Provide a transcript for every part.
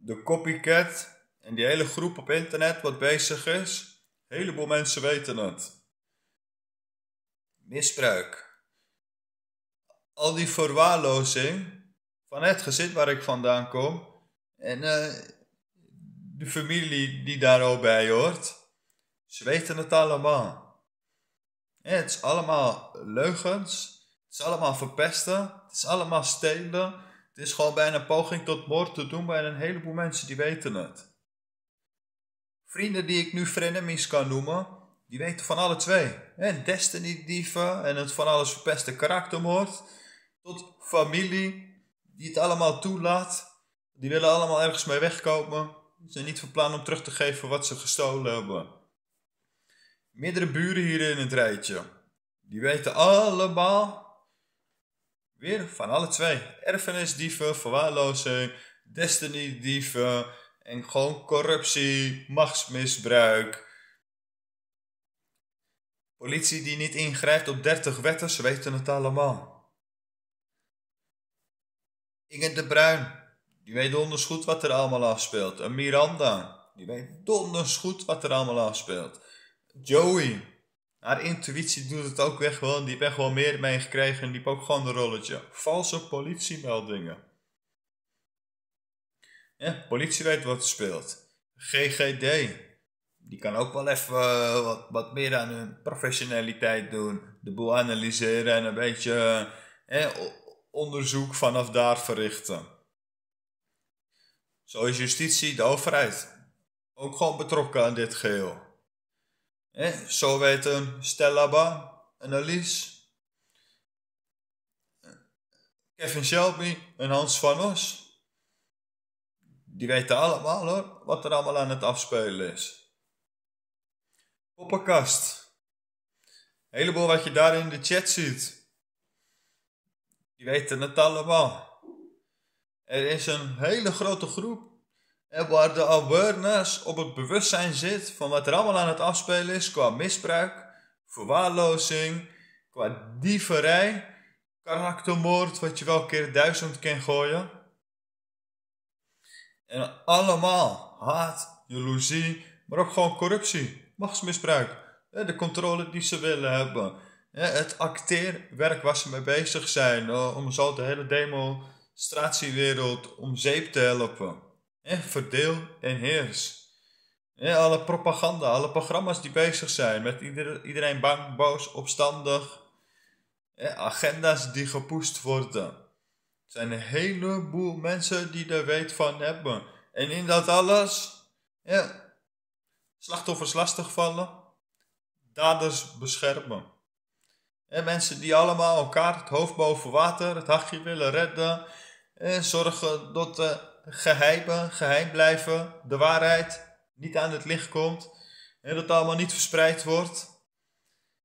de copycat en die hele groep op internet wat bezig is. Een heleboel mensen weten het. Misbruik. Al die verwaarlozing van het gezin waar ik vandaan kom en eh, de familie die daar ook bij hoort. Ze weten het allemaal. het is allemaal leugens. Het is allemaal verpesten. Het is allemaal stelen. Het is gewoon bijna een poging tot moord te doen bij een heleboel mensen die weten het. Vrienden die ik nu frenemies kan noemen, die weten van alle twee. En Destiny dieven en het van alles verpeste karaktermoord. Tot familie die het allemaal toelaat. Die willen allemaal ergens mee wegkomen. Ze zijn niet van plan om terug te geven wat ze gestolen hebben. Meerdere buren hier in het rijtje. Die weten allemaal Weer van alle twee. Erfenisdieven, verwaarlozing, destinydieven en gewoon corruptie, machtsmisbruik. Politie die niet ingrijpt op 30 wetten, ze weten het allemaal. Inge de Bruin, die weet donders goed wat er allemaal afspeelt. Een Miranda, die weet donders goed wat er allemaal afspeelt. Joey, haar intuïtie doet het ook weg wel en die heb gewoon wel meer meegekregen en liep ook gewoon een rolletje. Valse politiemeldingen. Ja, politie weet wat er speelt. GGD. Die kan ook wel even eh, wat, wat meer aan hun professionaliteit doen. De boel analyseren en een beetje eh, eh, onderzoek vanaf daar verrichten. Zo is justitie, de overheid, ook gewoon betrokken aan dit geheel. Eh, zo weten Stellaba en Alice. Kevin Shelby en Hans van Os. Die weten allemaal hoor, wat er allemaal aan het afspelen is. Poppenkast. Een heleboel wat je daar in de chat ziet. Die weten het allemaal. Er is een hele grote groep waar de awareness op het bewustzijn zit van wat er allemaal aan het afspelen is qua misbruik, verwaarlozing, qua dieverij, karaktermoord, wat je wel een keer duizend kan gooien. En allemaal haat, jaloezie, maar ook gewoon corruptie, machtsmisbruik, de controle die ze willen hebben. Het acteerwerk waar ze mee bezig zijn eh, om zo de hele demonstratiewereld om zeep te helpen verdeel en heers. alle propaganda, alle programma's die bezig zijn met iedereen bang, boos, opstandig. agenda's die gepoest worden. Er zijn een heleboel mensen die er weet van hebben. En in dat alles, ja, slachtoffers lastigvallen, daders beschermen. mensen die allemaal elkaar het hoofd boven water, het hachje willen redden. En zorgen dat de eh, geheimen, geheim blijven, de waarheid niet aan het licht komt en dat het allemaal niet verspreid wordt.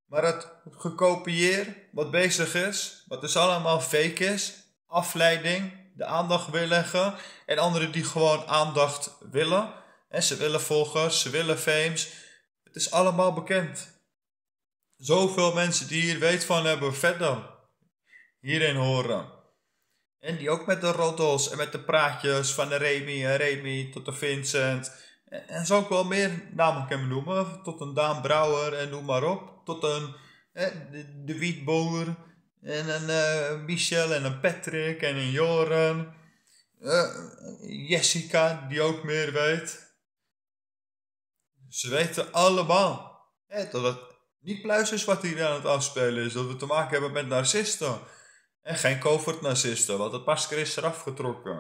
Maar het gekopieer wat bezig is, wat dus allemaal fake is, afleiding, de aandacht wil leggen en anderen die gewoon aandacht willen. En ze willen volgers, ze willen fames. Het is allemaal bekend. Zoveel mensen die hier weet van hebben verder hierin horen. En die ook met de roddels en met de praatjes van de Remy en Remy tot de Vincent. En zo ook wel meer namen kunnen noemen. Tot een Daan Brouwer en noem maar op. Tot een de, Wietboer. En een uh, Michel en een Patrick en een Joren. Eh, Jessica, die ook meer weet. Ze weten allemaal dat het niet pluis is wat hier aan het afspelen is. Dat we te maken hebben met narcisten. En eh, geen covert nazisten, want het masker is eraf getrokken.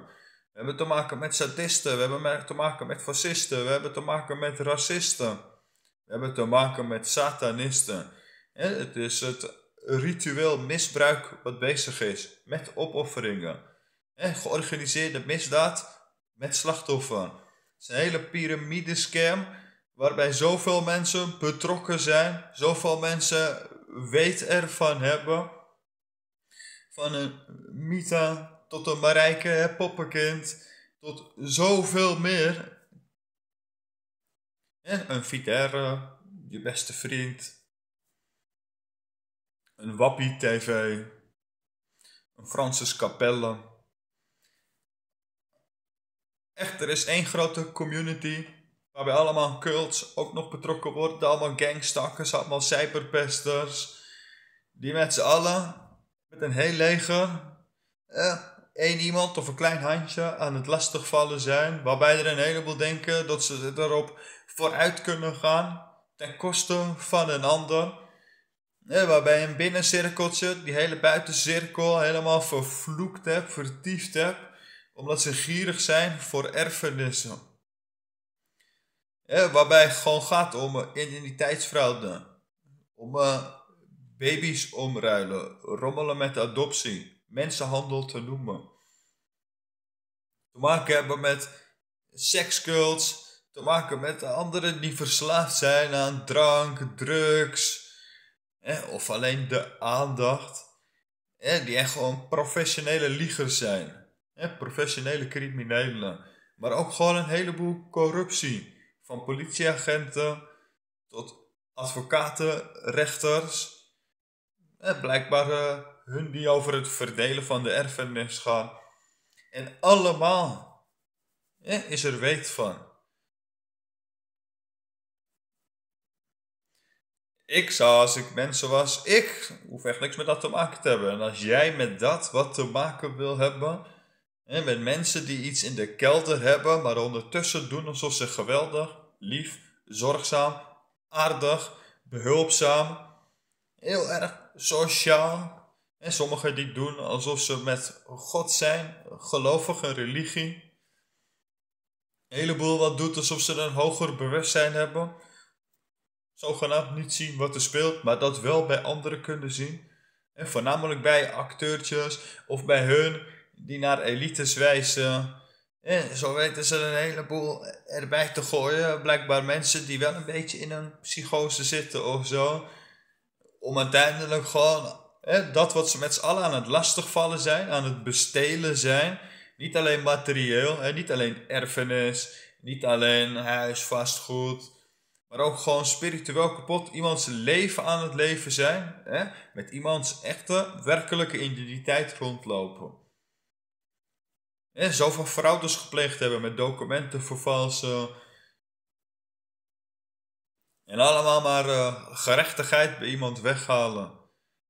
We hebben te maken met sadisten, we hebben te maken met fascisten, we hebben te maken met racisten. We hebben te maken met satanisten. En het is het ritueel misbruik wat bezig is, met opofferingen. Eh, georganiseerde misdaad met slachtoffers. Het is een hele piramidescam waarbij zoveel mensen betrokken zijn, zoveel mensen weet ervan hebben van een Mita tot een Marijke Poppenkind. Tot zoveel meer. een Viterre, je beste vriend. Een Wappie TV. Een Francis Capelle. Echt, er is één grote community. Waarbij allemaal cults ook nog betrokken worden. Allemaal gangstakkers, allemaal cyberpesters. Die met z'n allen met een heel leger, eh, iemand of een klein handje aan het lastigvallen zijn. Waarbij er een heleboel denken dat ze erop vooruit kunnen gaan. Ten koste van een ander. Eh, waarbij een binnencirkeltje die hele buitencirkel helemaal vervloekt hebt, vertiefd hebt. Omdat ze gierig zijn voor erfenissen. Eh, waarbij het gewoon gaat om identiteitsfraude. Om... Uh, Baby's omruilen, rommelen met adoptie, mensenhandel te noemen. Te maken hebben met sekscults, te maken met anderen die verslaafd zijn aan drank, drugs eh, of alleen de aandacht. Eh, die echt gewoon professionele liegers zijn, eh, professionele criminelen. Maar ook gewoon een heleboel corruptie. Van politieagenten tot advocaten, rechters eh, blijkbaar eh, hun die over het verdelen van de erfenis gaan. En allemaal eh, is er weet van. Ik zou, als ik mensen was, ik hoef echt niks met dat te maken te hebben. En als jij met dat wat te maken wil hebben, met mensen die iets in de kelder hebben, maar ondertussen doen alsof ze geweldig, lief, zorgzaam, aardig, behulpzaam, heel erg sociaal en sommigen die doen alsof ze met God zijn, gelovige religie. Een heleboel wat doet alsof ze een hoger bewustzijn hebben. Zogenaamd niet zien wat er speelt, maar dat wel bij anderen kunnen zien. En voornamelijk bij acteurtjes of bij hun die naar elites wijzen. En zo weten ze een heleboel erbij te gooien. Blijkbaar mensen die wel een beetje in een psychose zitten of zo om uiteindelijk gewoon hè, dat wat ze met z'n allen aan het lastigvallen zijn, aan het bestelen zijn. Niet alleen materieel, hè, niet alleen erfenis, niet alleen huis, vastgoed, maar ook gewoon spiritueel kapot iemands leven aan het leven zijn. Hè, met iemands echte, werkelijke identiteit rondlopen. zoveel fraudes gepleegd hebben met documenten vervalsen en allemaal maar eh, gerechtigheid bij iemand weghalen.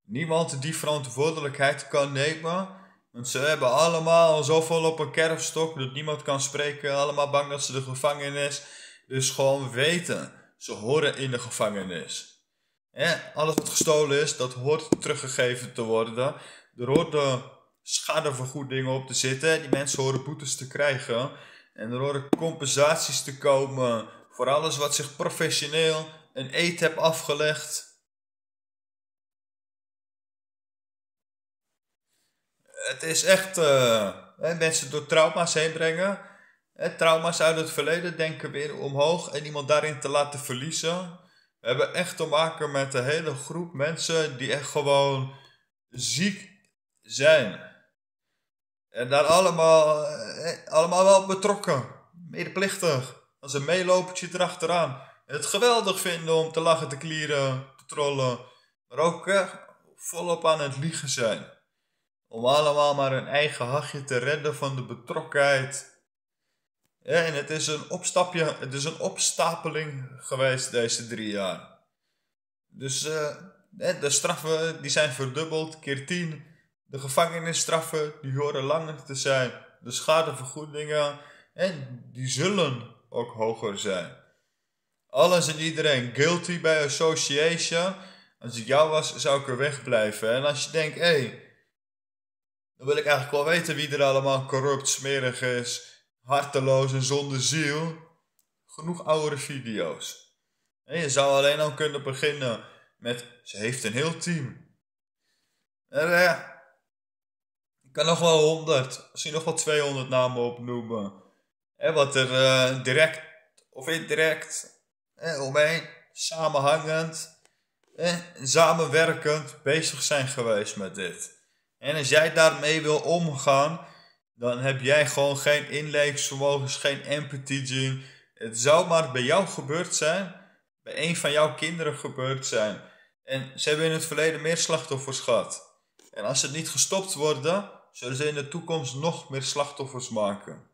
Niemand die verantwoordelijkheid kan nemen. Want ze hebben allemaal zoveel op een kerfstok dat niemand kan spreken. Allemaal bang dat ze de gevangenis. Dus gewoon weten. Ze horen in de gevangenis. Ja, alles wat gestolen is, dat hoort teruggegeven te worden. Er hoort eh, schadevergoedingen op te zitten. Die mensen horen boetes te krijgen. En er horen compensaties te komen voor alles wat zich professioneel een eet heb afgelegd. Het is echt eh, mensen door trauma's heen brengen. Trauma's uit het verleden denken weer omhoog en iemand daarin te laten verliezen. We hebben echt te maken met een hele groep mensen die echt gewoon ziek zijn. En daar allemaal, eh, allemaal wel betrokken, medeplichtig als een meelopertje erachteraan. het geweldig vinden om te lachen, te klieren, te trollen. Maar ook eh, volop aan het liegen zijn. Om allemaal maar hun eigen hachje te redden van de betrokkenheid. en het is, een opstapje, het is een opstapeling geweest deze drie jaar. Dus eh, de straffen die zijn verdubbeld, keer tien. De gevangenisstraffen die horen langer te zijn. De schadevergoedingen en die zullen ook hoger zijn. Alles en iedereen guilty by association. Als ik jou was, zou ik er wegblijven. En als je denkt, hé, hey, dan wil ik eigenlijk wel weten wie er allemaal corrupt, smerig is, harteloos en zonder ziel. Genoeg oudere video's. je zou alleen al kunnen beginnen met, ze heeft een heel team. En ja, eh, ik kan nog wel 100, misschien nog wel 200 namen opnoemen. Hè, wat er eh, direct of indirect omheen samenhangend en samenwerkend bezig zijn geweest met dit. En als jij daarmee wil omgaan, dan heb jij gewoon geen inlevingsvermogens, geen empathy Het zou maar bij jou gebeurd zijn, bij een van jouw kinderen gebeurd zijn. En ze hebben in het verleden meer slachtoffers gehad. En als ze niet gestopt worden, zullen ze in de toekomst nog meer slachtoffers maken.